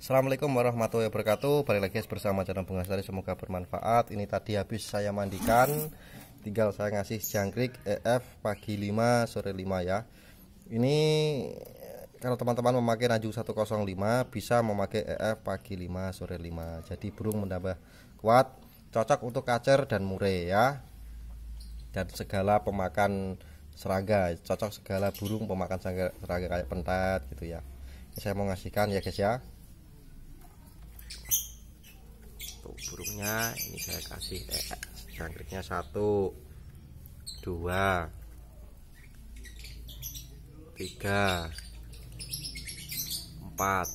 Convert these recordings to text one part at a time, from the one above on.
Assalamualaikum warahmatullahi wabarakatuh Balik lagi bersama channel Bunga Sari Semoga bermanfaat Ini tadi habis saya mandikan Tinggal saya ngasih jangkrik EF pagi 5 sore 5 ya Ini Kalau teman-teman memakai Naju 105 Bisa memakai EF pagi 5 sore 5 Jadi burung menambah kuat Cocok untuk kacer dan murai ya Dan segala pemakan serangga Cocok segala burung pemakan serangga, kayak pentat gitu ya saya mau ngasihkan ya guys ya untuk burungnya ini saya kasih eh, jangkriknya satu dua tiga empat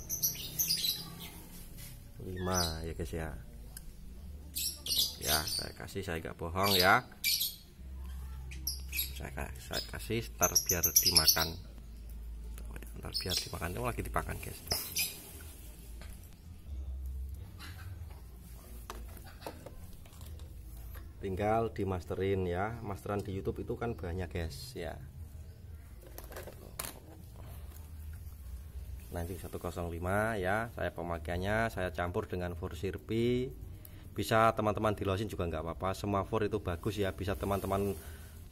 lima ya guys ya ya saya kasih saya nggak bohong ya saya, saya kasih ntar biar dimakan ya, ntar biar dimakan itu lagi dipakan guys tinggal dimasterin ya masteran di YouTube itu kan banyak guys ya nanti 105 ya saya pemakaiannya saya campur dengan sirpi bisa teman-teman dilosin juga nggak apa-apa Semua for itu bagus ya bisa teman-teman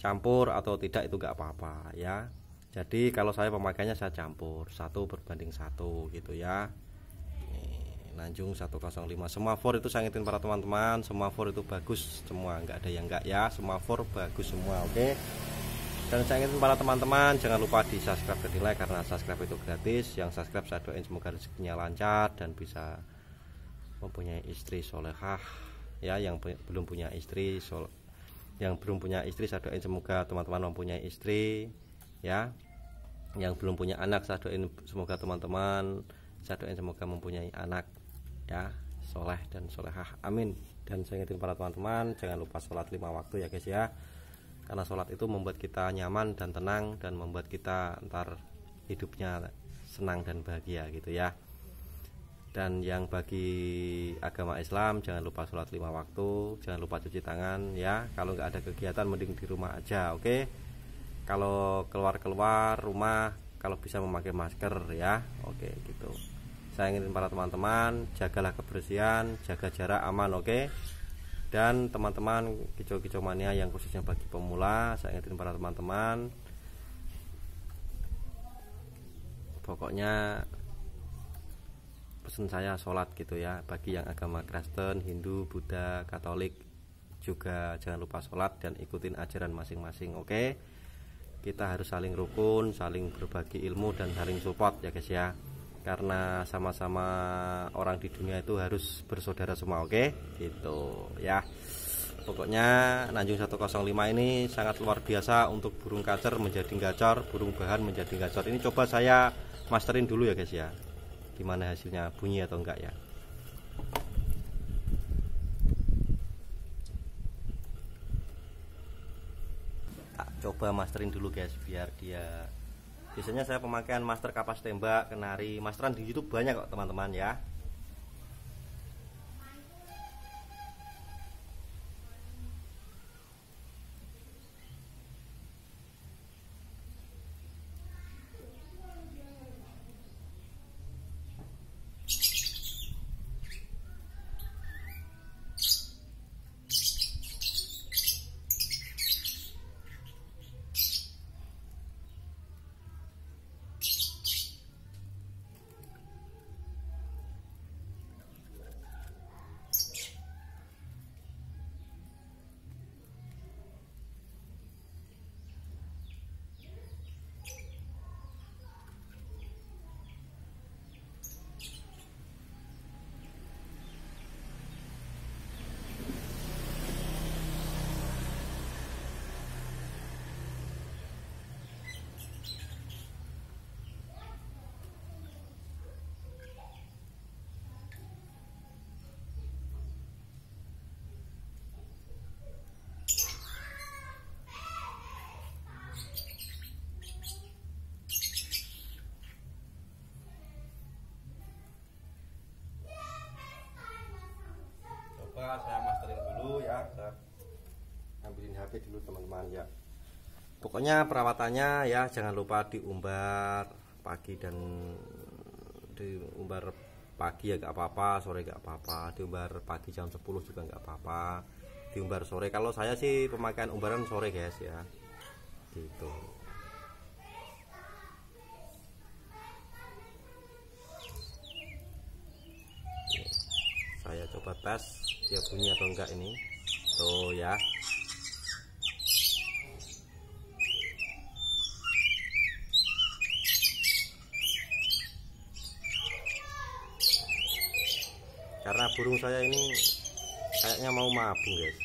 campur atau tidak itu nggak apa-apa ya jadi kalau saya pemakaiannya saya campur satu berbanding satu gitu ya Nanjung 105 semafor itu saya para teman-teman semafor itu bagus semua nggak ada yang nggak ya semafor bagus semua oke okay? dan saya ingin para teman-teman jangan lupa di subscribe dan di like karena subscribe itu gratis yang subscribe saya doain semoga rezekinya lancar dan bisa mempunyai istri solehah ya yang belum punya istri sol yang belum punya istri saya doain semoga teman-teman mempunyai istri ya yang belum punya anak saya doain semoga teman-teman saya doain semoga mempunyai anak ya soleh dan solehah amin dan saya ingetin para teman-teman jangan lupa sholat lima waktu ya guys ya karena sholat itu membuat kita nyaman dan tenang dan membuat kita ntar hidupnya senang dan bahagia gitu ya dan yang bagi agama Islam jangan lupa sholat lima waktu jangan lupa cuci tangan ya kalau nggak ada kegiatan mending di rumah aja oke okay? kalau keluar keluar rumah kalau bisa memakai masker ya oke okay, gitu saya ingin para teman-teman jagalah kebersihan jaga jarak aman oke okay? dan teman-teman kicau-kicau mania yang khususnya bagi pemula saya ingin para teman-teman pokoknya pesan saya sholat gitu ya bagi yang agama Kristen Hindu Buddha Katolik juga jangan lupa sholat dan ikutin ajaran masing-masing oke okay? kita harus saling rukun saling berbagi ilmu dan saling support ya guys ya karena sama-sama orang di dunia itu harus bersaudara semua oke okay? gitu ya pokoknya Nanjung 105 ini sangat luar biasa untuk burung kacer menjadi gacor burung bahan menjadi gacor ini coba saya masterin dulu ya guys ya gimana hasilnya bunyi atau enggak ya coba masterin dulu guys biar dia biasanya saya pemakaian master kapas tembak kenari masteran di YouTube banyak kok teman-teman ya cabai dulu teman-teman ya pokoknya perawatannya ya jangan lupa diumbar pagi dan diumbar pagi ya gak apa-apa sore gak apa-apa diumbar pagi jam 10 juga gak apa-apa diumbar sore kalau saya sih pemakaian umbaran sore guys ya gitu saya coba tes dia bunyi atau enggak ini tuh ya burung saya ini kayaknya mau mabung guys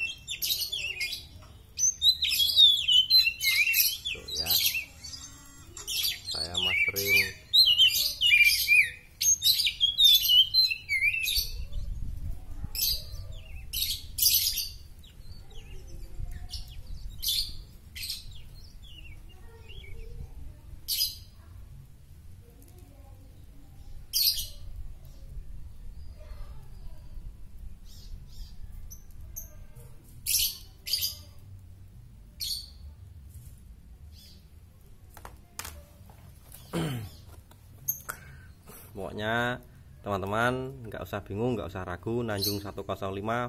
pokoknya teman-teman nggak usah bingung nggak usah ragu Nanjung 105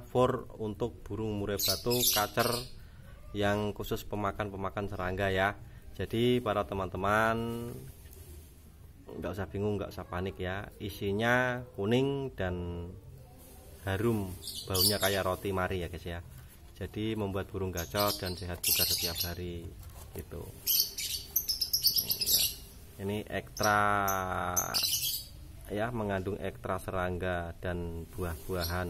for untuk burung murai batu kacer yang khusus pemakan-pemakan serangga ya jadi para teman-teman nggak usah bingung nggak usah panik ya isinya kuning dan harum baunya kayak roti mari ya guys ya jadi membuat burung gacor dan sehat juga setiap hari gitu ini ya. ekstra ya mengandung ekstra serangga dan buah-buahan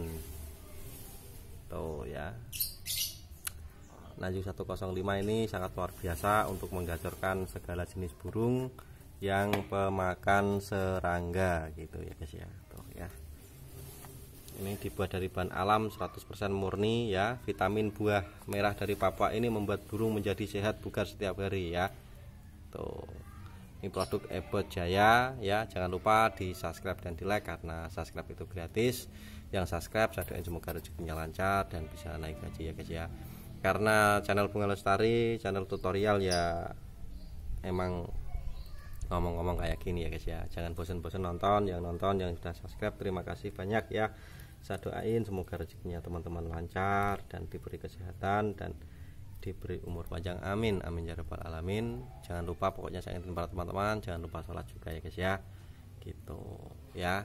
tuh ya Naju 105 ini sangat luar biasa untuk menggacorkan segala jenis burung yang pemakan serangga gitu ya guys ya tuh ya ini dibuat dari bahan alam 100% murni ya vitamin buah merah dari papa ini membuat burung menjadi sehat bugar setiap hari ya tuh ini produk Ebot Jaya ya jangan lupa di subscribe dan di like karena subscribe itu gratis yang subscribe saya doain semoga rezekinya lancar dan bisa naik gaji ya guys ya karena channel Bunga Lestari channel tutorial ya emang ngomong-ngomong kayak gini ya guys ya jangan bosan-bosan nonton yang nonton yang sudah subscribe terima kasih banyak ya saya doain semoga rezekinya teman-teman lancar dan diberi kesehatan dan diberi umur panjang amin amin ya rabbal alamin jangan lupa pokoknya saya ingin para teman-teman jangan lupa sholat juga ya guys ya gitu ya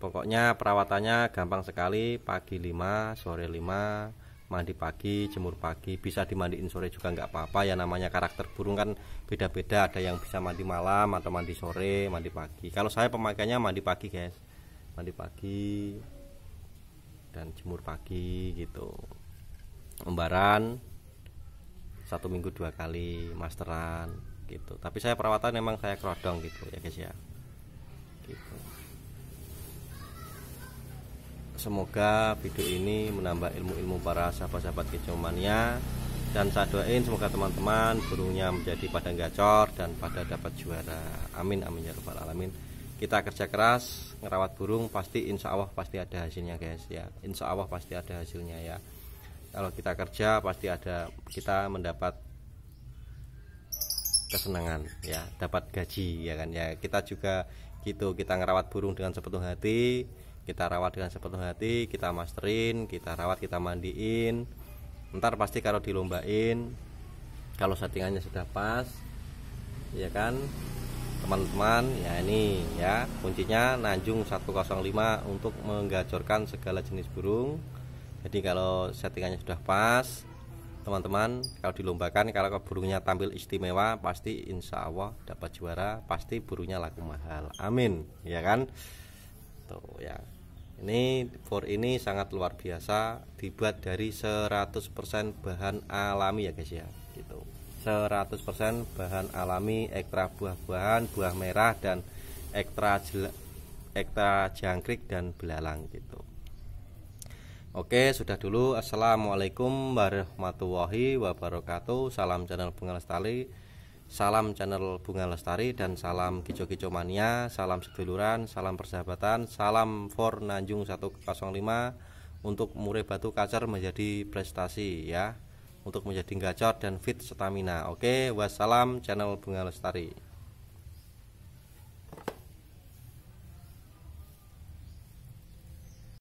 pokoknya perawatannya gampang sekali pagi 5 sore 5 mandi pagi jemur pagi bisa dimandiin sore juga nggak apa-apa ya namanya karakter burung kan beda-beda ada yang bisa mandi malam atau mandi sore mandi pagi kalau saya pemakaiannya mandi pagi guys mandi pagi dan jemur pagi gitu lembaran satu minggu dua kali masteran gitu tapi saya perawatan memang saya kerodong gitu ya guys ya gitu semoga video ini menambah ilmu-ilmu para sahabat-sahabat kecomania dan saya doain semoga teman-teman burungnya menjadi pada gacor dan pada dapat juara amin amin ya rabbal alamin kita kerja keras ngerawat burung pasti insya Allah pasti ada hasilnya guys ya insya Allah pasti ada hasilnya ya kalau kita kerja pasti ada kita mendapat kesenangan ya dapat gaji ya kan ya kita juga gitu kita ngerawat burung dengan sepenuh hati kita rawat dengan sepenuh hati kita masterin kita rawat kita mandiin ntar pasti kalau dilombain kalau settingannya sudah pas ya kan teman-teman ya ini ya kuncinya Nanjung 105 untuk menggacorkan segala jenis burung jadi kalau settingannya sudah pas teman-teman kalau dilombakan kalau burungnya tampil istimewa pasti insya Allah dapat juara pasti burungnya laku mahal amin ya kan tuh ya ini for ini sangat luar biasa dibuat dari 100% bahan alami ya guys ya gitu 100% bahan alami ekstra buah-buahan buah merah dan ekstra ekstra jangkrik dan belalang gitu Oke, sudah dulu. Assalamualaikum warahmatullahi wabarakatuh. Salam channel Bunga Lestari. Salam channel Bunga Lestari dan salam kicau-kicau mania, salam seduluran, salam persahabatan, salam for Nanjung 105 untuk murai batu kacer menjadi prestasi ya. Untuk menjadi gacor dan fit stamina. Oke, wassalam channel Bunga Lestari.